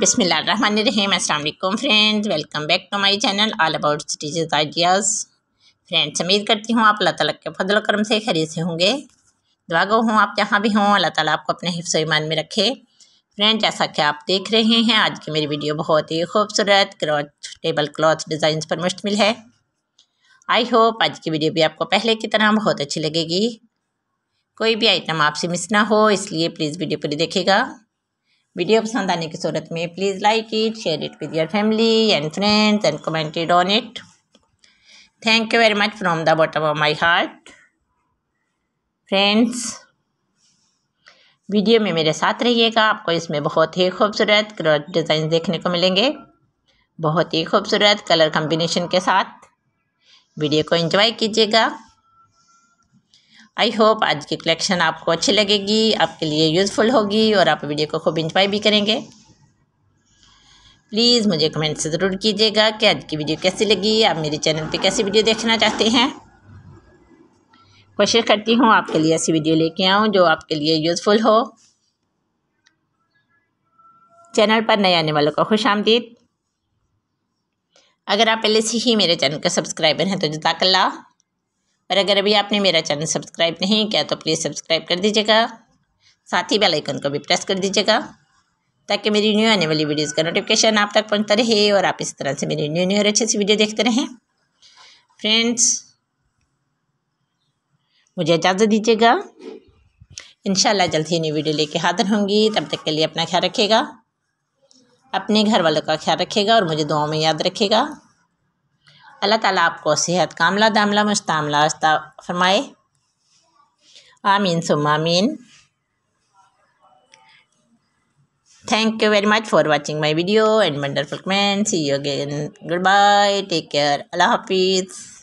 बिसमीम अल्लाम friends welcome back to my channel all about stitches ideas friends उम्मीद करती हूँ आप अल्लाह तला के फजल करम से खरीद से होंगे दुआ गो हूँ आप जहाँ भी हों अल्लाह ताला आपको अपने हिफ्स ईमान में रखे फ्रेंड जैसा कि आप देख रहे हैं आज की मेरी वीडियो बहुत ही खूबसूरत क्रॉच टेबल क्लॉथ डिज़ाइन पर मुश्तमिल है आई होप आज की वीडियो भी आपको पहले की तरह बहुत अच्छी लगेगी कोई भी आइटम आपसे मिस ना हो इसलिए प्लीज़ वीडियो पूरी देखेगा वीडियो पसंद आने की सूरत में please like it share it with your family and friends and commented on it thank you very much from the bottom of my heart friends video में मेरे साथ रहिएगा आपको इसमें बहुत ही खूबसूरत डिज़ाइन देखने को मिलेंगे बहुत ही खूबसूरत कलर कम्बिनेशन के साथ वीडियो को इंजॉय कीजिएगा आई होप आज की कलेक्शन आपको अच्छी लगेगी आपके लिए यूज़फुल होगी और आप वीडियो को खूब इंजॉय भी करेंगे प्लीज़ मुझे कमेंट से ज़रूर कीजिएगा कि आज की वीडियो कैसी लगी आप मेरे चैनल पे कैसी वीडियो देखना चाहते हैं कोशिश करती हूँ आपके लिए ऐसी वीडियो लेके आऊँ जो आपके लिए यूज़फुल हो चैनल पर नए आने वालों का खुश आमदीद अगर आप पहले से ही मेरे चैनल का सब्सक्राइबर हैं तो जताकल्ला और अगर अभी आपने मेरा चैनल सब्सक्राइब नहीं किया तो प्लीज़ सब्सक्राइब कर दीजिएगा साथ ही बेल आइकन को भी प्रेस कर दीजिएगा ताकि मेरी न्यू आने वाली वीडियोज़ का नोटिफिकेशन आप तक पहुँचता रहे और आप इस तरह से मेरी न्यू न्यू और अच्छे से वीडियो देखते रहें फ्रेंड्स मुझे इजाज़त दीजिएगा इन जल्द ही न्यू वीडियो लेके हाजिर होंगी तब तक के लिए अपना ख्याल रखिएगा अपने घर वालों का ख्याल रखिएगा और मुझे दुआओं में याद रखिएगा अल्लाह ताला आपको सेहत कामला दामला मुश्तमला अस्ता फरमाए आमीन सुम आमीन thank you very much for watching my video and wonderful comment see you again goodbye take care अल्लाह हाफिज़